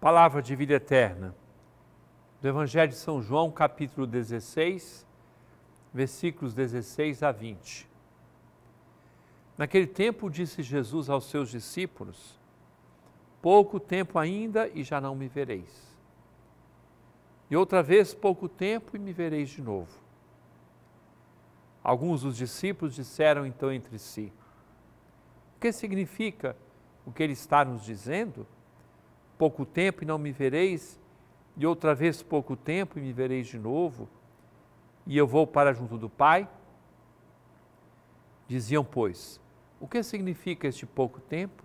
Palavra de vida eterna. Do Evangelho de São João, capítulo 16, versículos 16 a 20. Naquele tempo disse Jesus aos seus discípulos: Pouco tempo ainda e já não me vereis. E outra vez pouco tempo e me vereis de novo. Alguns dos discípulos disseram então entre si: O que significa o que ele está nos dizendo? pouco tempo e não me vereis, e outra vez pouco tempo e me vereis de novo, e eu vou para junto do Pai? Diziam, pois, o que significa este pouco tempo?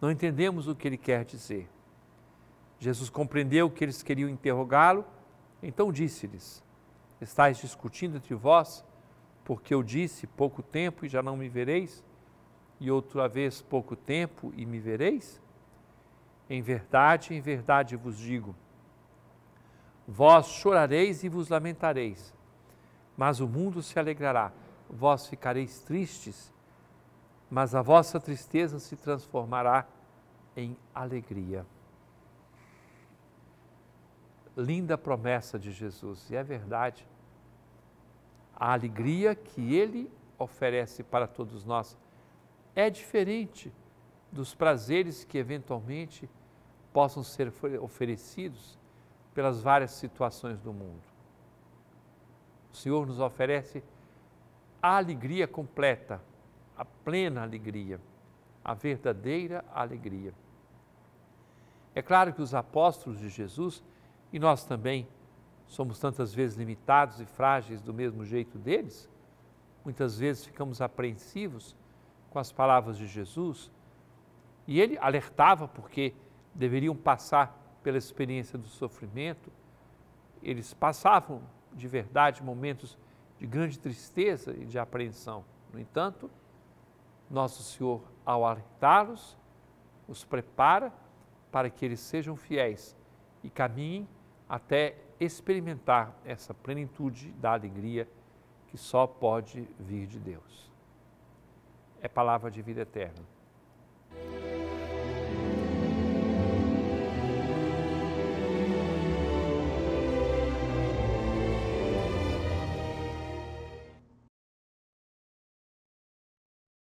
Não entendemos o que ele quer dizer. Jesus compreendeu que eles queriam interrogá-lo, então disse-lhes: Estais discutindo entre vós, porque eu disse pouco tempo e já não me vereis, e outra vez pouco tempo e me vereis? Em verdade, em verdade vos digo: vós chorareis e vos lamentareis, mas o mundo se alegrará. Vós ficareis tristes, mas a vossa tristeza se transformará em alegria. Linda promessa de Jesus, e é verdade. A alegria que ele oferece para todos nós é diferente dos prazeres que eventualmente possam ser oferecidos pelas várias situações do mundo. O Senhor nos oferece a alegria completa, a plena alegria, a verdadeira alegria. É claro que os apóstolos de Jesus e nós também somos tantas vezes limitados e frágeis do mesmo jeito deles, muitas vezes ficamos apreensivos com as palavras de Jesus. E ele alertava porque deveriam passar pela experiência do sofrimento, eles passavam de verdade momentos de grande tristeza e de apreensão. No entanto, Nosso Senhor, ao alertá-los, os prepara para que eles sejam fiéis e caminhem até experimentar essa plenitude da alegria que só pode vir de Deus. É palavra de vida eterna.